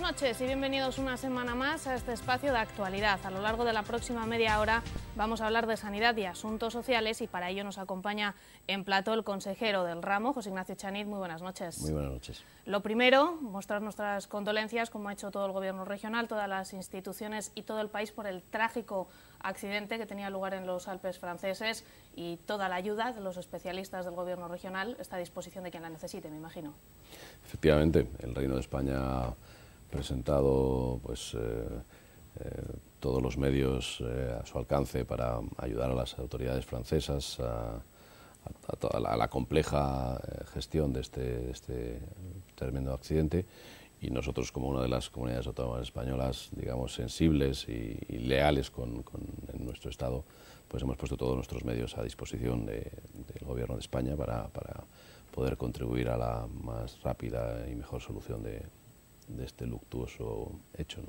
Buenas noches y bienvenidos una semana más a este espacio de actualidad. A lo largo de la próxima media hora vamos a hablar de sanidad y asuntos sociales y para ello nos acompaña en plato el consejero del ramo, José Ignacio Chanit. Muy buenas noches. Muy buenas noches. Lo primero, mostrar nuestras condolencias, como ha hecho todo el gobierno regional, todas las instituciones y todo el país por el trágico accidente que tenía lugar en los Alpes franceses y toda la ayuda de los especialistas del gobierno regional está a disposición de quien la necesite, me imagino. Efectivamente, el Reino de España presentado pues, eh, eh, todos los medios eh, a su alcance para ayudar a las autoridades francesas a, la, compleja gestión de este, este tremendo accidente y nosotros como una de las comunidades autónomas españolas, digamos, sensibles y, leales con, nuestro Estado, pues hemos puesto todos nuestros medios a disposición del Gobierno de España para, para, poder contribuir a la más rápida y mejor solución de, de este luctuoso hecho.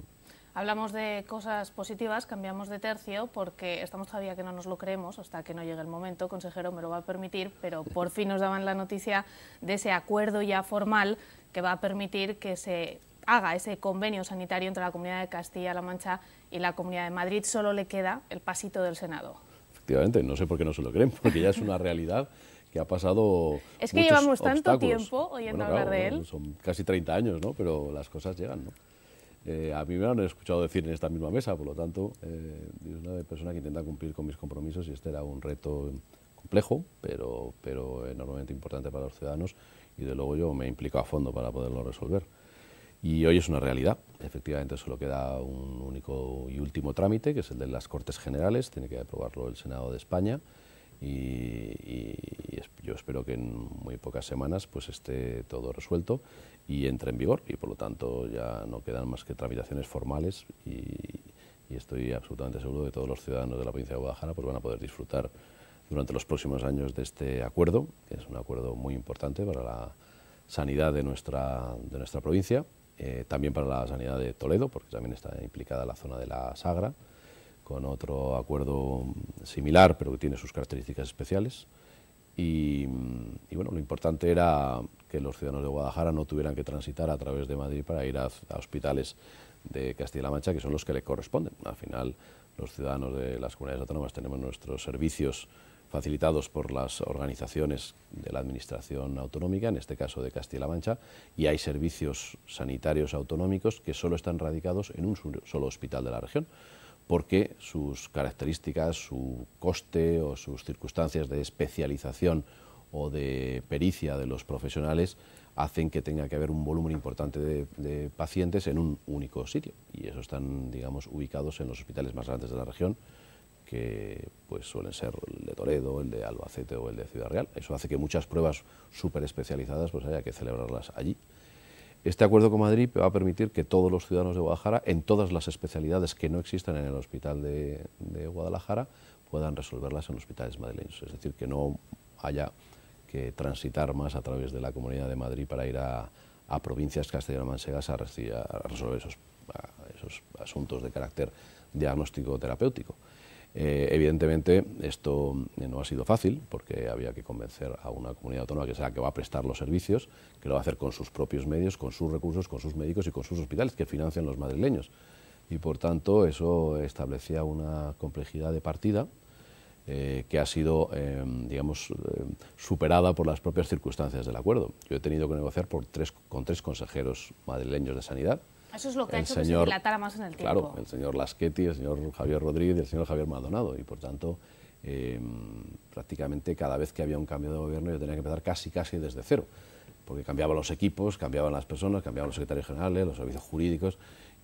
Hablamos de cosas positivas, cambiamos de tercio porque estamos todavía que no nos lo creemos hasta que no llegue el momento, consejero me lo va a permitir, pero por fin nos daban la noticia de ese acuerdo ya formal que va a permitir que se haga ese convenio sanitario entre la Comunidad de Castilla-La Mancha y la Comunidad de Madrid. Solo le queda el pasito del Senado. Efectivamente, no sé por qué no se lo creen, porque ya es una realidad que ha pasado. Es que llevamos tanto tiempo oyendo hablar de él. Son casi 30 años, ¿no? Pero las cosas llegan, ¿no? Eh, a mí me han escuchado decir en esta misma mesa, por lo tanto, eh, es una persona que intenta cumplir con mis compromisos y este era un reto complejo, pero, pero enormemente importante para los ciudadanos y de luego yo me implico a fondo para poderlo resolver. Y hoy es una realidad, efectivamente solo queda un único y último trámite, que es el de las Cortes Generales, tiene que aprobarlo el Senado de España y, yo espero que en muy pocas semanas pues esté todo resuelto y entre en vigor y por lo tanto ya no quedan más que tramitaciones formales y, estoy absolutamente seguro de que todos los ciudadanos de la provincia de Guadalajara pues van a poder disfrutar durante los próximos años de este acuerdo, que es un acuerdo muy importante para la sanidad de nuestra, de nuestra provincia, eh, también para la sanidad de Toledo, porque también está implicada la zona de la Sagra, con otro acuerdo similar, pero que tiene sus características especiales. Y, bueno, lo importante era que los ciudadanos de Guadalajara no tuvieran que transitar a través de Madrid para ir a, hospitales de Castilla-La Mancha, que son los que le corresponden. Al final, los ciudadanos de las comunidades autónomas tenemos nuestros servicios facilitados por las organizaciones de la Administración Autonómica, en este caso de Castilla-La Mancha, y hay servicios sanitarios autonómicos que solo están radicados en un solo hospital de la región porque sus características, su coste o sus circunstancias de especialización o de pericia de los profesionales hacen que tenga que haber un volumen importante de, pacientes en un único sitio. Y eso están, digamos, ubicados en los hospitales más grandes de la región, que pues suelen ser el de Toledo, el de Albacete o el de Ciudad Real. Eso hace que muchas pruebas súper especializadas pues haya que celebrarlas allí. Este acuerdo con Madrid va a permitir que todos los ciudadanos de Guadalajara, en todas las especialidades que no existan en el hospital de, Guadalajara, puedan resolverlas en hospitales madrileños. Es decir, que no haya que transitar más a través de la Comunidad de Madrid para ir a, provincias castellano mansegas a, a, resolver esos, esos asuntos de carácter diagnóstico terapéutico. Eh, evidentemente, esto eh, no ha sido fácil porque había que convencer a una comunidad autónoma que sea que va a prestar los servicios, que lo va a hacer con sus propios medios, con sus recursos, con sus médicos y con sus hospitales que financian los madrileños. Y por tanto, eso establecía una complejidad de partida eh, que ha sido, em, digamos, em, superada por las propias circunstancias del acuerdo. Yo he tenido que negociar por tres, con tres consejeros madrileños de sanidad eso es lo que ha hecho que se más en el tiempo. Claro, el señor Laschetti, el señor Javier Rodríguez y el señor Javier Maldonado. Y por tanto, em, prácticamente cada vez que había un cambio de gobierno yo tenía que empezar casi, casi desde cero. Porque cambiaban los equipos, cambiaban las personas, cambiaban los secretarios generales, los servicios jurídicos.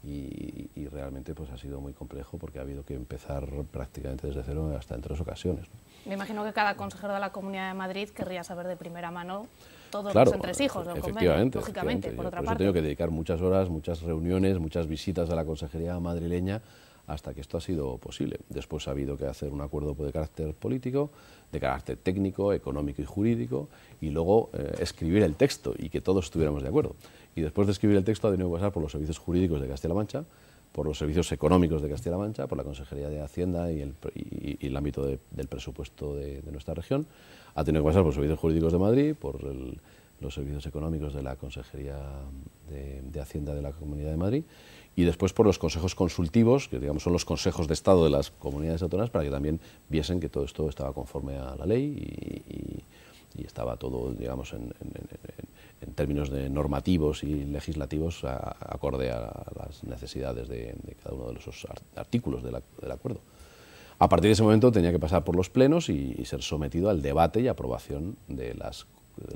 Y, realmente pues ha sido muy complejo porque ha habido que empezar prácticamente desde cero hasta en tres ocasiones. Me imagino que cada consejero de la Comunidad de Madrid querría saber de primera mano todos claro, los efectivamente, lógicamente, por otra tenido que dedicar muchas horas, muchas reuniones, muchas visitas a la Consejería madrileña hasta que esto ha sido posible. Después ha habido que hacer un acuerdo de carácter político, de carácter técnico, económico y jurídico, y luego eh, escribir el texto y que todos estuviéramos de acuerdo. Y después de escribir el texto ha tenido que pasar por los servicios jurídicos de Castilla-La Mancha, por los servicios económicos de Castilla-La Mancha, por la Consejería de Hacienda y el, ámbito del presupuesto de, nuestra región, ha tenido que pasar por los servicios jurídicos de Madrid, por los servicios económicos de la Consejería de, Hacienda de la Comunidad de Madrid y después por los consejos consultivos, que digamos son los consejos de Estado de las comunidades autónomas, para que también viesen que todo esto estaba conforme a la ley y y estaba todo, digamos, en, términos de normativos y legislativos acorde a, las necesidades de, cada uno de los artículos del, acuerdo. A partir de ese momento tenía que pasar por los plenos y, ser sometido al debate y aprobación de, los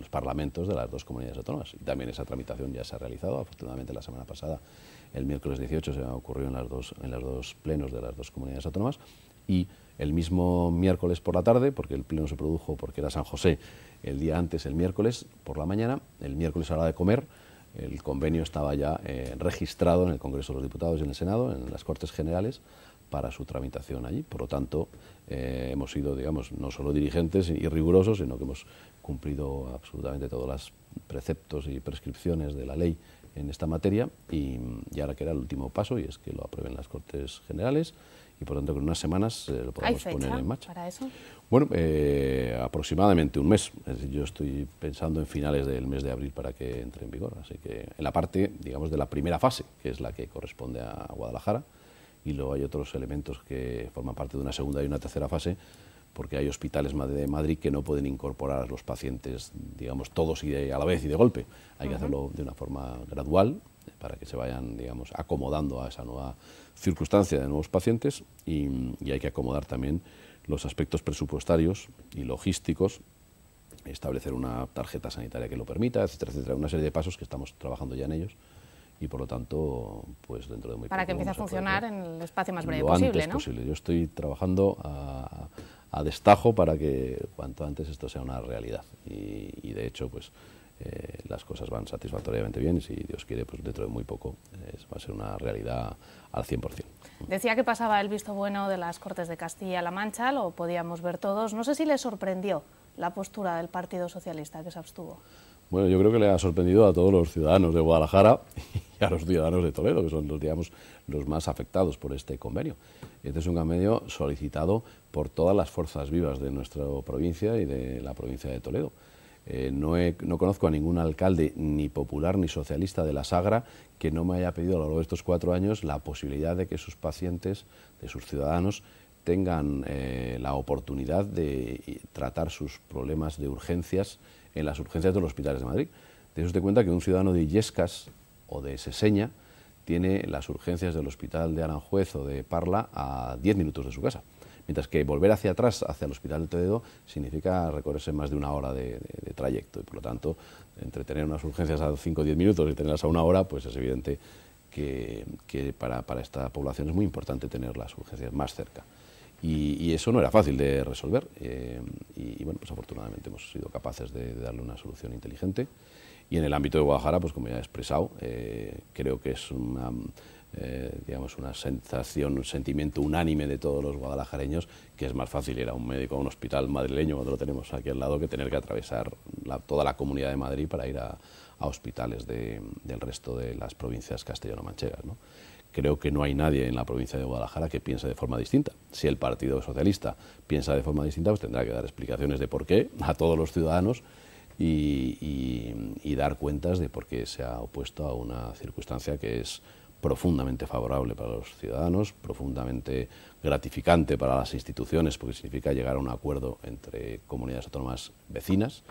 parlamentos de las dos comunidades autónomas. Y también esa tramitación ya se ha realizado, afortunadamente la semana pasada, el miércoles 18, se ha ocurrido en, las dos, en los dos plenos de las dos comunidades autónomas. Y el mismo miércoles por la tarde, porque el pleno se produjo porque era San José el día antes, el miércoles por la mañana, el miércoles a la hora de comer, el convenio estaba ya eh, registrado en el Congreso de los Diputados y en el Senado, en las Cortes Generales, para su tramitación allí. Por lo tanto, eh, hemos sido, digamos, no solo dirigentes y rigurosos, sino que hemos cumplido absolutamente todos los preceptos y prescripciones de la ley en esta materia y, y ahora queda el último paso y es que lo aprueben las Cortes Generales y por tanto con en unas semanas eh, lo podemos poner en marcha. para eso? Bueno, eh, aproximadamente un mes. yo estoy pensando en finales del mes de abril para que entre en vigor. Así que en la parte, digamos, de la primera fase, que es la que corresponde a Guadalajara, y luego hay otros elementos que forman parte de una segunda y una tercera fase, porque hay hospitales de Madrid que no pueden incorporar a los pacientes, digamos, todos y de, a la vez y de golpe. Hay que hacerlo de una forma gradual para que se vayan, digamos, acomodando a esa nueva circunstancia de nuevos pacientes y, hay que acomodar también los aspectos presupuestarios y logísticos establecer una tarjeta sanitaria que lo permita, etcétera, etcétera, una serie de pasos que estamos trabajando ya en ellos y por lo tanto, pues dentro de muy Para que empiece a funcionar en el espacio más breve lo posible, antes posible. Yo estoy trabajando a, destajo para que cuanto antes esto sea una realidad y, y de hecho, pues eh, las cosas van satisfactoriamente bien y si Dios quiere, pues dentro de muy poco va a ser una realidad al 100%. Decía que pasaba el visto bueno de las Cortes de Castilla-La Mancha, lo podíamos ver todos. No sé si le sorprendió la postura del Partido Socialista que se abstuvo. Bueno, yo creo que le ha sorprendido a todos los ciudadanos de Guadalajara y a los ciudadanos de Toledo, que son los, digamos, los más afectados por este convenio. Este es un convenio solicitado por todas las fuerzas vivas de nuestra provincia y de la provincia de Toledo. Eh, no, conozco a ningún alcalde, ni popular ni socialista de la Sagra, que no me haya pedido a lo largo de estos cuatro años la posibilidad de que sus pacientes, de sus ciudadanos, tengan eh, la oportunidad de eh, tratar sus problemas de urgencias en las urgencias de los hospitales de Madrid. Te usted cuenta que un ciudadano de Illescas o de Seseña tiene las urgencias del hospital de Aranjuez o de Parla a diez minutos de su casa. Mientras que volver hacia atrás, hacia el Hospital de Toledo, significa recorrerse más de una hora de, trayecto. Y por lo tanto, entre tener unas urgencias a 5 o 10 minutos y tenerlas a una hora, pues es evidente que, para, esta población es muy importante tener las urgencias más cerca. Y, eso no era fácil de resolver. Eh, y, bueno, pues afortunadamente hemos sido capaces de, darle una solución inteligente. Y en el ámbito de Guadalajara, pues como ya he expresado, eh, creo que es una eh, digamos, una sensación, un sentimiento unánime de todos los guadalajareños, que es más fácil ir a un médico, a un hospital madrileño, cuando lo tenemos aquí al lado, que tener que atravesar toda la comunidad de Madrid para ir a, hospitales del resto de las provincias castellano-manchegas. Creo que no hay nadie en la provincia de Guadalajara que piense de forma distinta. Si el Partido Socialista piensa de forma distinta, pues tendrá que dar explicaciones de por qué a todos los ciudadanos y dar cuentas de por qué se ha opuesto a una circunstancia que es profundamente favorable para los ciudadanos, profundamente gratificante para las instituciones, porque significa llegar a un acuerdo entre comunidades autónomas vecinas.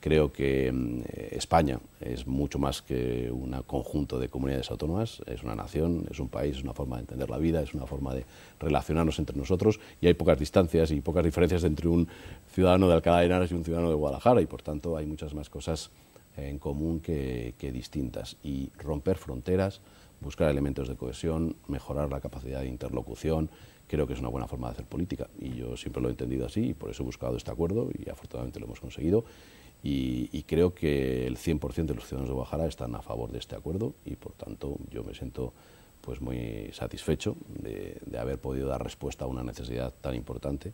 Creo que mm, España es mucho más que un conjunto de comunidades autónomas, es una nación, es un país, es una forma de entender la vida, es una forma de relacionarnos entre nosotros y hay pocas distancias y pocas diferencias entre un ciudadano de Alcalá de Henares y un ciudadano de Guadalajara y por tanto hay muchas más cosas en común que distintas. Y romper fronteras, buscar elementos de cohesión, mejorar la capacidad de interlocución, creo que es una buena forma de hacer política y yo siempre lo he entendido así y por eso he buscado este acuerdo y afortunadamente lo hemos conseguido y, creo que el 100% de los ciudadanos de Guadalajara están a favor de este acuerdo y por tanto yo me siento pues muy satisfecho de, de haber podido dar respuesta a una necesidad tan importante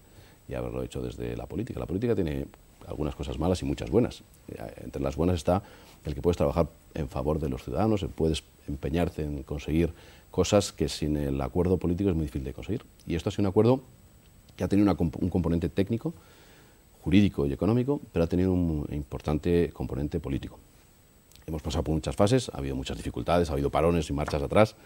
y haberlo hecho desde la política. La política tiene algunas cosas malas y muchas buenas. Eh, entre las buenas está el que puedes trabajar en favor de los ciudadanos, puedes empeñarse en conseguir cosas que sin el acuerdo político es muy difícil de conseguir. Y esto ha sido un acuerdo que ha tenido un componente técnico, jurídico y económico, pero ha tenido un importante componente político. Hemos pasado por muchas fases, ha habido muchas dificultades, ha habido parones y marchas atrás,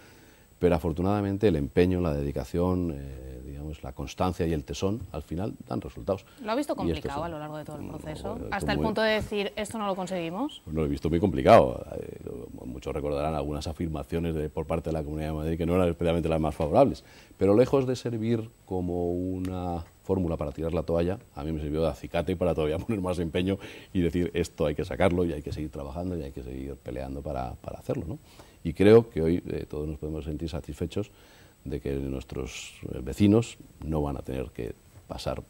pero afortunadamente el empeño, la dedicación, eh, digamos, la constancia y el tesón, al final dan resultados. ¿Lo ha visto complicado a lo largo de todo el proceso? ¿Hasta el punto de decir, esto no lo conseguimos? Pues lo he visto muy complicado. Eh, muchos recordarán algunas afirmaciones de, por parte de la Comunidad de Madrid que no eran especialmente las más favorables, pero lejos de servir como una fórmula para tirar la toalla, a mí me sirvió de acicate para todavía poner más empeño y decir esto hay que sacarlo y hay que seguir trabajando y hay que seguir peleando para, para hacerlo. Y creo que hoy eh, todos nos podemos sentir satisfechos de que nuestros eh, vecinos no van a tener que pasar,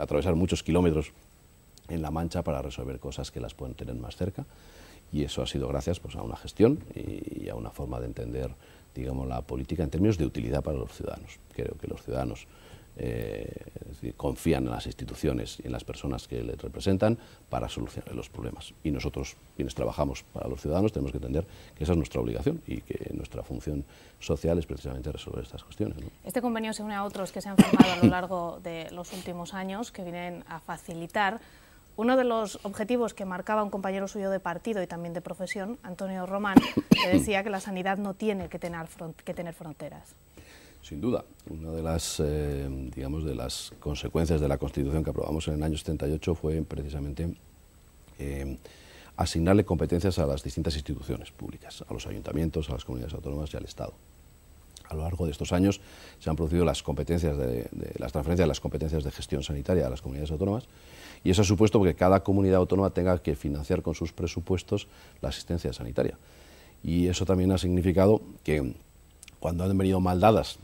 atravesar muchos kilómetros en la mancha para resolver cosas que las pueden tener más cerca. Y eso ha sido gracias pues, a una gestión y, y a una forma de entender digamos, la política en términos de utilidad para los ciudadanos. Creo que los ciudadanos eh, confían en las instituciones y en las personas que les representan para solucionar los problemas. Y nosotros, quienes trabajamos para los ciudadanos, tenemos que entender que esa es nuestra obligación y que nuestra función social es precisamente resolver estas cuestiones. Este convenio se une a otros que se han formado a lo largo de los últimos años, que vienen a facilitar uno de los objetivos que marcaba un compañero suyo de partido y también de profesión, Antonio Román, que decía que la sanidad no tiene que tener fronteras. Sin duda, una de las, eh, digamos, de las consecuencias de la Constitución que aprobamos en el año 78 fue precisamente eh, asignarle competencias a las distintas instituciones públicas, a los ayuntamientos, a las comunidades autónomas y al Estado. A lo largo de estos años se han producido las competencias de, las transferencias de las competencias de gestión sanitaria a las comunidades autónomas y eso ha supuesto que cada comunidad autónoma tenga que financiar con sus presupuestos la asistencia sanitaria. Y eso también ha significado que cuando han venido mal dadas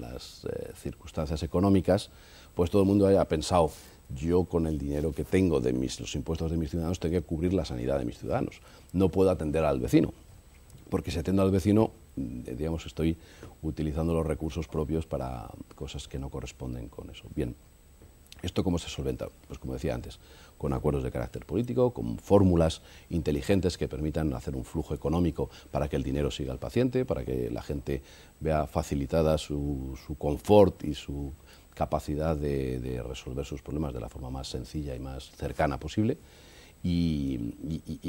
las eh, circunstancias económicas, pues todo el mundo haya pensado, yo con el dinero que tengo de mis, los impuestos de mis ciudadanos tengo que cubrir la sanidad de mis ciudadanos. No puedo atender al vecino, porque si atendo al vecino, mm, eh, digamos, estoy utilizando los recursos propios para cosas que no corresponden con eso. Bien, ¿esto cómo se solventa? Pues como decía antes, con acuerdos de carácter político, con fórmulas inteligentes que permitan hacer un flujo económico para que el dinero siga al paciente, para que la gente vea facilitada su, confort y su capacidad de, resolver sus problemas de la forma más sencilla y más cercana posible. Y,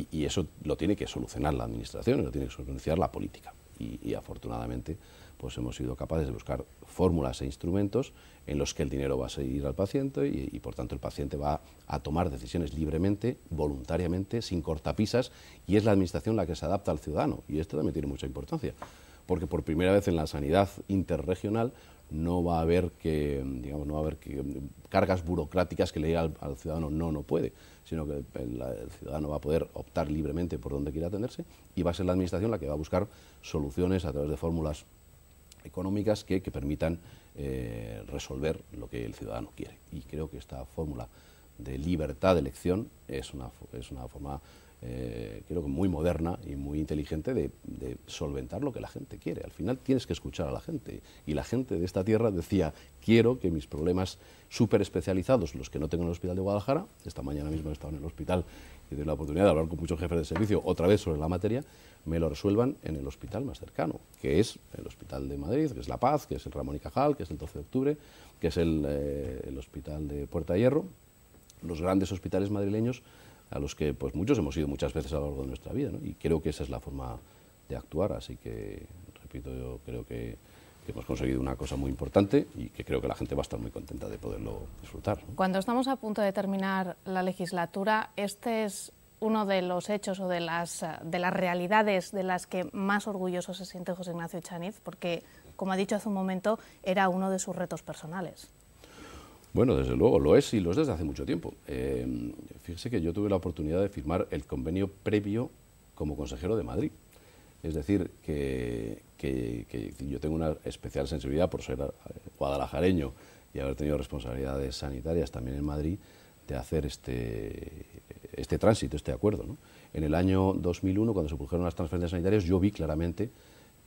y eso lo tiene que solucionar la Administración y lo tiene que solucionar la política y, afortunadamente pues hemos sido capaces de buscar fórmulas e instrumentos en los que el dinero va a seguir al paciente y, y, por tanto el paciente va a tomar decisiones libremente, voluntariamente, sin cortapisas y es la administración la que se adapta al ciudadano y esto también tiene mucha importancia porque por primera vez en la sanidad interregional no va a haber que, digamos, no va a haber cargas burocráticas que le diga al, ciudadano no, no puede, sino que el, ciudadano va a poder optar libremente por donde quiera atenderse y va a ser la administración la que va a buscar soluciones a través de fórmulas económicas que, permitan eh, resolver lo que el ciudadano quiere. Y creo que esta fórmula de libertad de elección es una, es una forma eh, creo que muy moderna y muy inteligente de, solventar lo que la gente quiere. Al final tienes que escuchar a la gente. Y la gente de esta tierra decía, quiero que mis problemas súper especializados, los que no tengo en el hospital de Guadalajara, esta mañana mismo he estado en el hospital y he tenido la oportunidad de hablar con muchos jefes de servicio otra vez sobre la materia, me lo resuelvan en el hospital más cercano, que es el Hospital de Madrid, que es La Paz, que es el Ramón y Cajal, que es el 12 de octubre, que es el, eh, el Hospital de Puerta Hierro, los grandes hospitales madrileños a los que pues muchos hemos ido muchas veces a lo largo de nuestra vida, y creo que esa es la forma de actuar, así que, repito, yo creo que, hemos conseguido una cosa muy importante y que creo que la gente va a estar muy contenta de poderlo disfrutar. Cuando estamos a punto de terminar la legislatura, este es uno de los hechos o de las, de las realidades de las que más orgulloso se siente José Ignacio Chaniz, porque, como ha dicho hace un momento, era uno de sus retos personales. Bueno, desde luego lo es y lo es desde hace mucho tiempo. Eh, Fíjese que yo tuve la oportunidad de firmar el convenio previo como consejero de Madrid. Es decir, que, yo tengo una especial sensibilidad por ser eh, guadalajareño y haber tenido responsabilidades sanitarias también en Madrid de hacer este, este tránsito, este acuerdo. En el año 2001, cuando se produjeron las transferencias sanitarias, yo vi claramente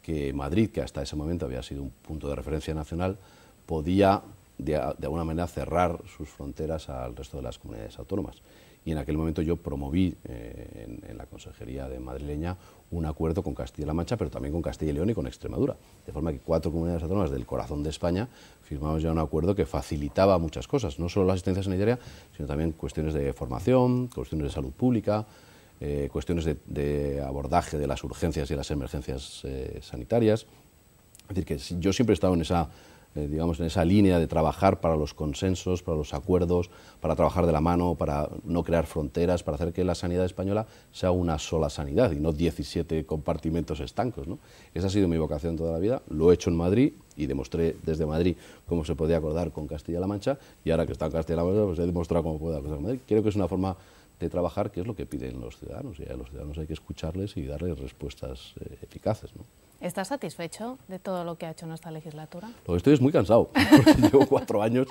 que Madrid, que hasta ese momento había sido un punto de referencia nacional, podía de, de alguna manera cerrar sus fronteras al resto de las comunidades autónomas y en aquel momento yo promoví eh, en, la Consejería de Madrileña un acuerdo con Castilla-La Mancha, pero también con Castilla y León y con Extremadura. De forma que cuatro comunidades autónomas del corazón de España firmamos ya un acuerdo que facilitaba muchas cosas, no solo la asistencia sanitaria, sino también cuestiones de formación, cuestiones de salud pública, eh, cuestiones de, abordaje de las urgencias y las emergencias eh, sanitarias. Es decir, que yo siempre he estado en esa eh, digamos, en esa línea de trabajar para los consensos, para los acuerdos, para trabajar de la mano, para no crear fronteras, para hacer que la sanidad española sea una sola sanidad y no 17 compartimentos estancos. Esa ha sido mi vocación toda la vida, lo he hecho en Madrid y demostré desde Madrid cómo se podía acordar con Castilla-La Mancha y ahora que está en Castilla-La Mancha pues he demostrado cómo puedo acordar con Madrid. Creo que es una forma de trabajar que es lo que piden los ciudadanos y a los ciudadanos hay que escucharles y darles respuestas eh, eficaces. ¿Estás satisfecho de todo lo que ha hecho en legislatura? Lo estoy es muy cansado, porque llevo cuatro años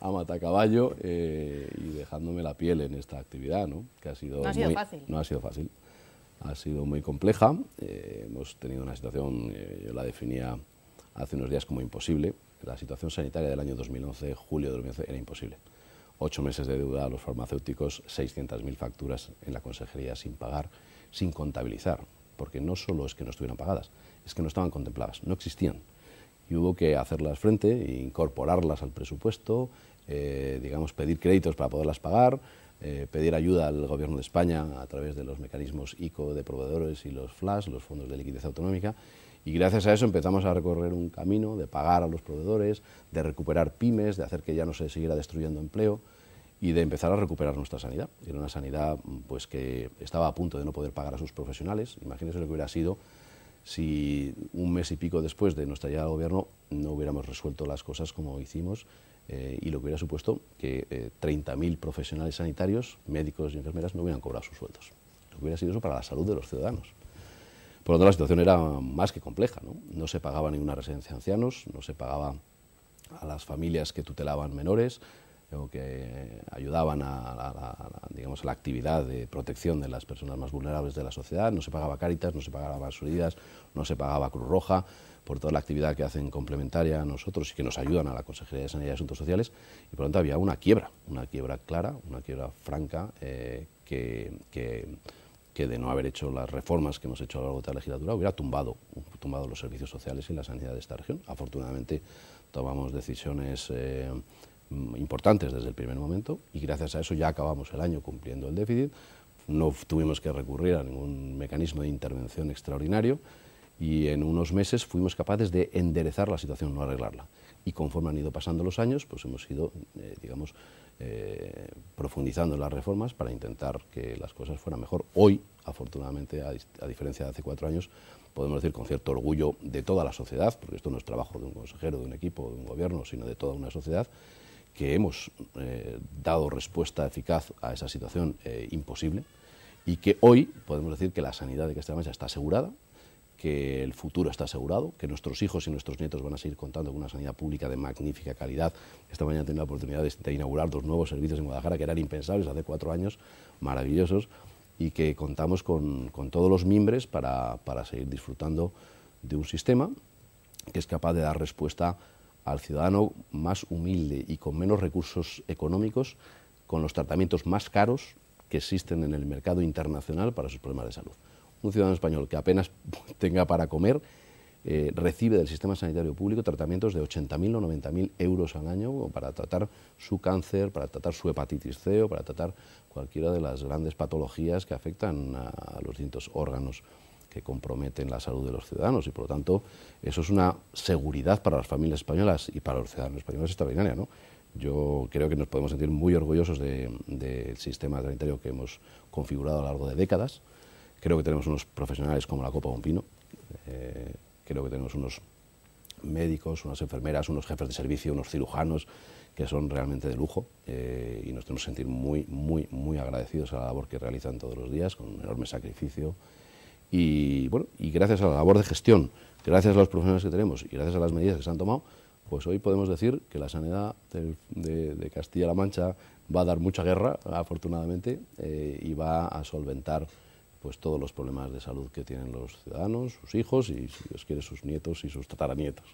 a matacaballo eh, y dejándome la piel en esta actividad, ¿no? Que ha sido no ha sido fácil. No ha sido fácil. Ha sido muy compleja. Eh, hemos tenido una situación, eh, yo la definía hace unos días como imposible. La situación sanitaria del año 2011, julio de 2011, era imposible. Ocho meses de deuda a los farmacéuticos, 600.000 facturas en la consejería sin pagar, sin contabilizar porque no solo es que no estuvieran pagadas, es que no estaban contempladas, no existían. Y hubo que hacerlas frente, e incorporarlas al presupuesto, eh, digamos, pedir créditos para poderlas pagar, eh, pedir ayuda al Gobierno de España a través de los mecanismos ICO de proveedores y los FLAS, los fondos de liquidez autonómica, y gracias a eso empezamos a recorrer un camino de pagar a los proveedores, de recuperar pymes, de hacer que ya no se siguiera destruyendo empleo y de empezar a recuperar nuestra sanidad. Era una sanidad mm, pues, que estaba a punto de no poder pagar a sus profesionales. Imagínense lo que hubiera sido si un mes y pico después de nuestra llegada al gobierno no hubiéramos resuelto las cosas como hicimos eh, y lo que hubiera supuesto que 30.000 eh, profesionales sanitarios, médicos y enfermeras, no hubieran cobrado sus sueldos. Lo que hubiera sido eso para la salud de los ciudadanos. Por lo tanto, la situación era más que compleja. ¿no? no se pagaba ninguna residencia de ancianos, no se pagaba a las familias que tutelaban menores, que ayudaban a, digamos, la actividad de protección de las personas más vulnerables de la sociedad. No se pagaba caritas no se pagaba Basuridas, no se pagaba Cruz Roja por toda la actividad que hacen complementaria a nosotros y que nos ayudan a la Consejería de Sanidad y Asuntos Sociales. Y por lo tanto había una quiebra, una quiebra clara, una quiebra franca eh, que, de no haber hecho las reformas que hemos hecho a lo largo de la legislatura hubiera tumbado, tumbado los servicios sociales y la sanidad de esta región. Afortunadamente tomamos decisiones eh, Mm, importantes desde el primer momento y gracias a eso ya acabamos el año cumpliendo el déficit, no tuvimos que recurrir a ningún mecanismo de intervención extraordinario y en unos meses fuimos capaces de enderezar la situación, no arreglarla. Y conforme han ido pasando los años, pues hemos ido, eh, digamos, eh, profundizando en las reformas para intentar que las cosas fueran mejor. Hoy, afortunadamente, a, a, diferencia de hace cuatro años, podemos decir con cierto orgullo de toda la sociedad, porque esto no es trabajo de un consejero, de un equipo, de un gobierno, sino de toda una sociedad, que hemos eh, dado respuesta eficaz a esa situación eh, imposible y que hoy podemos decir que la sanidad de castilla Mancha está asegurada, que el futuro está asegurado, que nuestros hijos y nuestros nietos van a seguir contando con una sanidad pública de magnífica calidad. Esta mañana tengo la oportunidad de, inaugurar dos nuevos servicios en Guadalajara que eran impensables hace cuatro años, maravillosos, y que contamos con, todos los mimbres para, seguir disfrutando de un sistema que es capaz de dar respuesta al ciudadano más humilde y con menos recursos económicos con los tratamientos más caros que existen en el mercado internacional para sus problemas de salud. Un ciudadano español que apenas tenga para comer eh, recibe del sistema sanitario público tratamientos de 80.000 o 90.000 euros al año para tratar su cáncer, para tratar su hepatitis C o para tratar cualquiera de las grandes patologías que afectan a los distintos órganos que comprometen la salud de los ciudadanos y por lo tanto eso es una seguridad para las familias españolas y para los ciudadanos españoles extraordinaria. ¿no? Yo creo que nos podemos sentir muy orgullosos del sistema sanitario que hemos configurado a lo largo de décadas. Creo que tenemos unos profesionales como la Copa Bompino, eh, creo que tenemos unos médicos, unas enfermeras, unos jefes de servicio, unos cirujanos que son realmente de lujo eh, y nos tenemos que sentir muy, muy, muy agradecidos a la labor que realizan todos los días con un enorme sacrificio, y bueno, y gracias a la labor de gestión, gracias a los profesionales que tenemos y gracias a las medidas que se han tomado, pues hoy podemos decir que la sanidad de, Castilla-La Mancha va a dar mucha guerra, afortunadamente, eh, y va a solventar pues todos los problemas de salud que tienen los ciudadanos, sus hijos y, si los quiere, sus nietos y sus tataranietos.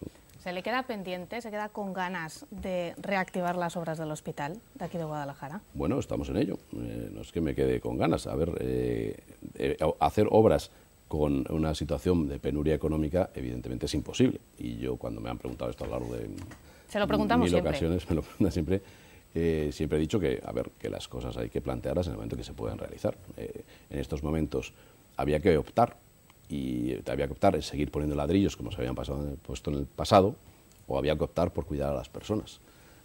¿Se le queda pendiente, se queda con ganas de reactivar las obras del hospital de aquí de Guadalajara? Bueno, estamos en ello. Eh, no es que me quede con ganas. A ver, eh, eh, hacer obras con una situación de penuria económica evidentemente es imposible. Y yo cuando me han preguntado esto a lo largo de se lo preguntamos mil ocasiones, me lo preguntan siempre, siempre he dicho que, a ver, que las cosas hay que plantearlas en el momento que se puedan realizar. en estos momentos había que optar y había que optar en seguir poniendo ladrillos como se habían pasado, puesto en el pasado o había que optar por cuidar a las personas.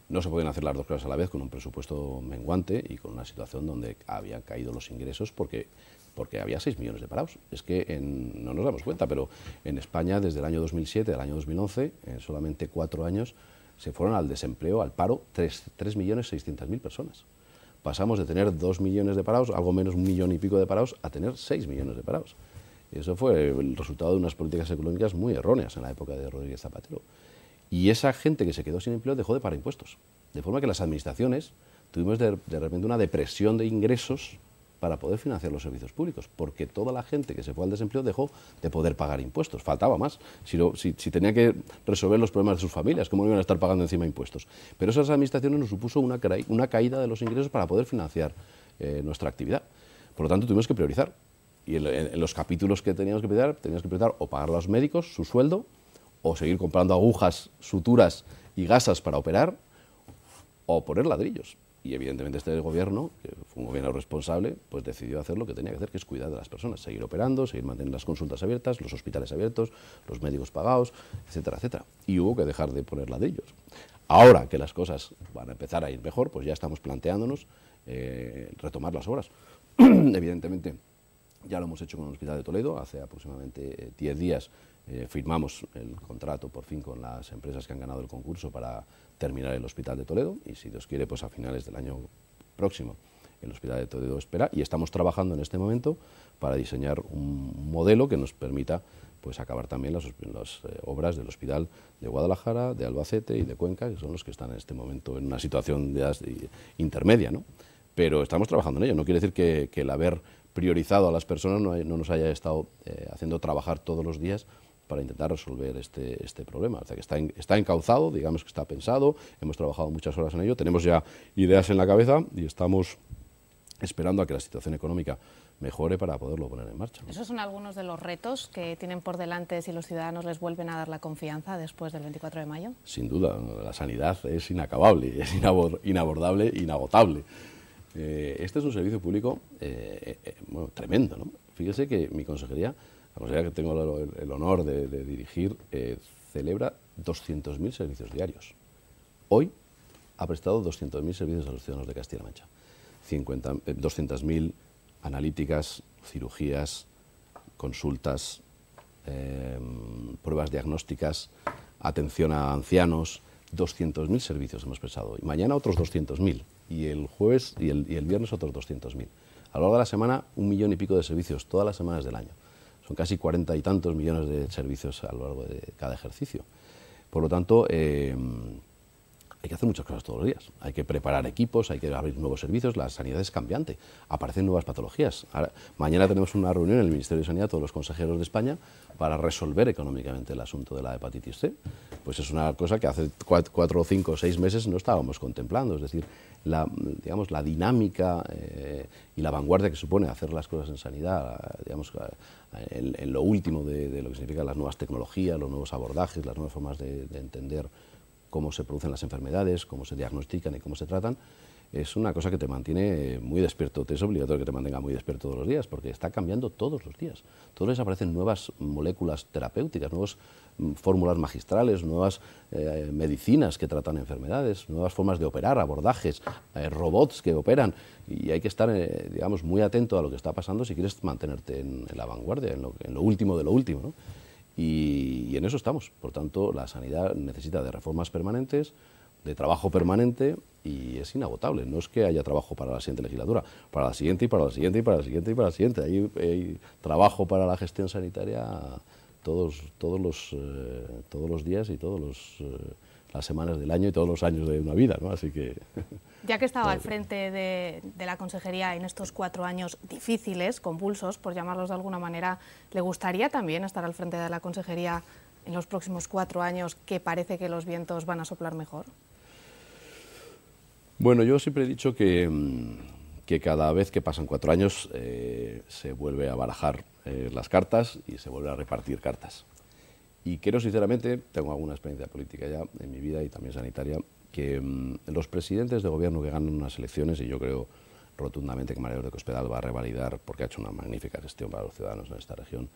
No se podían hacer las dos cosas a la vez con un presupuesto menguante y con una situación donde habían caído los ingresos porque, porque había 6 millones de parados. Es que no nos damos cuenta, pero en España desde el año 2007 al año 2011, en solamente cuatro años, se fueron al desempleo, al paro, 3.600.000 personas. Pasamos de tener 2 millones de parados, algo menos un millón y pico de parados, a tener 6 millones de parados. Eso fue el resultado de unas políticas económicas muy erróneas en la época de Rodríguez Zapatero. Y esa gente que se quedó sin empleo dejó de pagar impuestos. De forma que las administraciones tuvimos de, repente una depresión de ingresos para poder financiar los servicios públicos, porque toda la gente que se fue al desempleo dejó de poder pagar impuestos, faltaba más, si, tenía que resolver los problemas de sus familias, ¿cómo iban a estar pagando encima impuestos? Pero esas administraciones nos supuso una, caída de los ingresos para poder financiar eh, nuestra actividad. Por lo tanto, tuvimos que priorizar. Y en, los capítulos que teníamos que presentar, teníamos que presentar o pagar a los médicos su sueldo, o seguir comprando agujas, suturas y gasas para operar, o poner ladrillos. Y evidentemente este gobierno, que fue un gobierno responsable, pues decidió hacer lo que tenía que hacer, que es cuidar de las personas, seguir operando, seguir manteniendo las consultas abiertas, los hospitales abiertos, los médicos pagados, etcétera, etcétera. Y hubo que dejar de poner ladrillos. Ahora que las cosas van a empezar a ir mejor, pues ya estamos planteándonos eh, retomar las obras. evidentemente ya lo hemos hecho con el Hospital de Toledo, hace aproximadamente 10 eh, días eh, firmamos el contrato por fin con las empresas que han ganado el concurso para terminar el Hospital de Toledo y si Dios quiere pues a finales del año próximo el Hospital de Toledo espera y estamos trabajando en este momento para diseñar un modelo que nos permita pues acabar también las, eh, obras del Hospital de Guadalajara, de Albacete y de Cuenca, que son los que están en este momento en una situación de, intermedia. ¿no? pero estamos trabajando en ello. No quiere decir que, el haber priorizado a las personas no, nos haya estado eh, haciendo trabajar todos los días para intentar resolver este, este problema. O que está, encauzado, digamos que está pensado, hemos trabajado muchas horas en ello, tenemos ya ideas en la cabeza y estamos esperando a que la situación económica mejore para poderlo poner en marcha. Esos son algunos de los retos que tienen por delante si los ciudadanos les vuelven a dar la confianza después del 24 de mayo. Sin duda, la sanidad es inacabable, es inabordable, inagotable eh, este es un servicio público eh, eh, tremendo. Fíjese que mi consejería, la consejería que tengo el, honor de, dirigir, celebra 200.000 servicios diarios. Hoy ha prestado 200.000 servicios a los ciudadanos de Castilla-La Mancha. 200.000 analíticas, cirugías, consultas, em, pruebas diagnósticas, atención a ancianos. 200.000 servicios hemos prestado y mañana otros 200.000 y el jueves y el, viernes otros 200.000. A lo largo de la semana, un millón y pico de servicios, todas las semanas del año. Son casi cuarenta y tantos millones de servicios a lo largo de cada ejercicio. Por lo tanto, eh, hay que hacer muchas cosas todos los días. Hay que preparar equipos, hay que abrir nuevos servicios, la sanidad es cambiante, aparecen nuevas patologías. mañana tenemos una reunión en el Ministerio de Sanidad, todos los consejeros de España, para resolver económicamente el asunto de la hepatitis C. Pues es una cosa que hace cuatro, cinco o seis meses no estábamos contemplando, es decir, la, digamos, la dinámica eh, y la vanguardia que supone hacer las cosas en sanidad, digamos, eh, en, lo último de, lo que significan las nuevas tecnologías, los nuevos abordajes, las nuevas formas de entender cómo se producen las enfermedades, cómo se diagnostican y cómo se tratan, es una cosa que te mantiene muy despierto. Te es obligatorio que te mantenga muy despierto todos los días, porque está cambiando todos los días. Todos los días aparecen nuevas moléculas terapéuticas, nuevas mm, fórmulas magistrales, nuevas eh, medicinas que tratan enfermedades, nuevas formas de operar, abordajes, eh, robots que operan. Y hay que estar, eh, digamos, muy atento a lo que está pasando si quieres mantenerte en, la vanguardia, en lo, último de lo último y, en eso estamos. Por tanto, la sanidad necesita de reformas permanentes, de trabajo permanente y es inagotable. No es que haya trabajo para la siguiente legislatura, para la siguiente y para la siguiente y para la siguiente y para la siguiente. Hay, trabajo para la gestión sanitaria todos, todos, los, eh, todos los días y todos los... Eh, las semanas del año y todos los años de una vida, ¿no? Así que... Ya que estaba al frente de, la consejería en estos cuatro años difíciles, convulsos, por llamarlos de alguna manera, ¿le gustaría también estar al frente de la consejería en los próximos cuatro años que parece que los vientos van a soplar mejor? Bueno, yo siempre he dicho que, mm, cada vez que pasan cuatro años eh, se vuelve a barajar eh, las cartas y se vuelve a repartir cartas. Y creo sinceramente, tengo alguna experiencia política ya en mi vida y también sanitaria, que mm, los presidentes de gobierno que ganan unas elecciones, y yo creo rotundamente que María de Cospedal va a revalidar, porque ha hecho una magnífica gestión para los ciudadanos en esta región,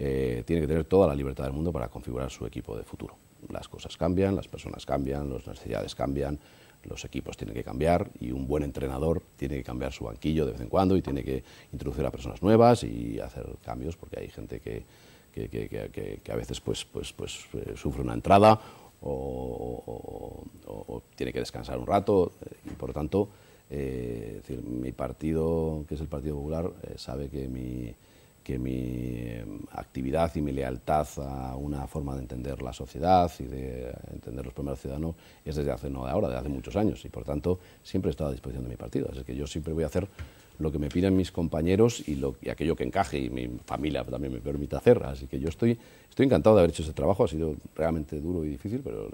eh, tiene que tener toda la libertad del mundo para configurar su equipo de futuro. Las cosas cambian, las personas cambian, las necesidades cambian, los equipos tienen que cambiar y un buen entrenador tiene que cambiar su banquillo de vez en cuando y tiene que introducir a personas nuevas y hacer cambios porque hay gente que que, a veces pues, pues, pues, eh, sufre una entrada o, tiene que descansar un rato eh, y por lo tanto eh, mi partido, que es el Partido Popular, sabe que mi, que mi actividad y mi lealtad a una forma de entender la sociedad y de entender los primeros ciudadanos es desde hace no de ahora, hace muchos años y por tanto siempre he estado a disposición de mi partido. Así que yo siempre voy a hacer lo que me piden mis compañeros y, lo, aquello que encaje y mi familia también me permite hacer. Así que yo estoy, estoy encantado de haber hecho ese trabajo, ha sido realmente duro y difícil, pero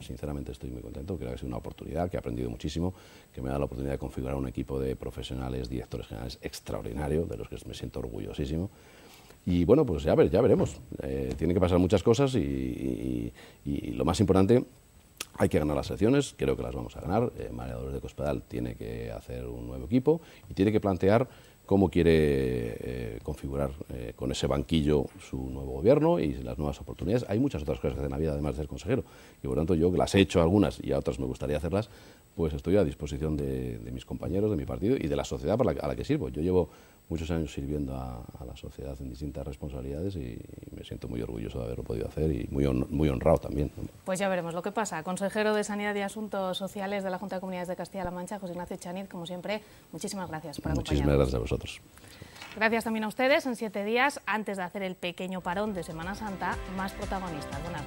sinceramente estoy muy contento, creo que ha sido una oportunidad, que he aprendido muchísimo, que me ha dado la oportunidad de configurar un equipo de profesionales, directores generales extraordinario, de los que me siento orgullosísimo. Y bueno, pues ya, ver, ya veremos. Eh, tienen que pasar muchas cosas y lo más importante hay que ganar las elecciones, creo que las vamos a ganar. El eh, de Cospedal tiene que hacer un nuevo equipo y tiene que plantear cómo quiere eh, configurar eh, con ese banquillo su nuevo gobierno y las nuevas oportunidades. Hay muchas otras cosas que hacen en la vida, además de ser consejero, y por lo tanto yo las he hecho algunas y a otras me gustaría hacerlas, pues estoy a disposición de, mis compañeros, de mi partido y de la sociedad a la que sirvo. Yo llevo muchos años sirviendo a, la sociedad en distintas responsabilidades y me siento muy orgulloso de haberlo podido hacer y muy, muy honrado también. Pues ya veremos lo que pasa. Consejero de Sanidad y Asuntos Sociales de la Junta de Comunidades de Castilla-La Mancha, José Ignacio Chaniz, como siempre, muchísimas gracias por Muchísimas gracias a vosotros. Gracias también a ustedes. En siete días, antes de hacer el pequeño parón de Semana Santa, más protagonistas. Buenas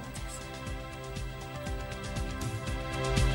noches.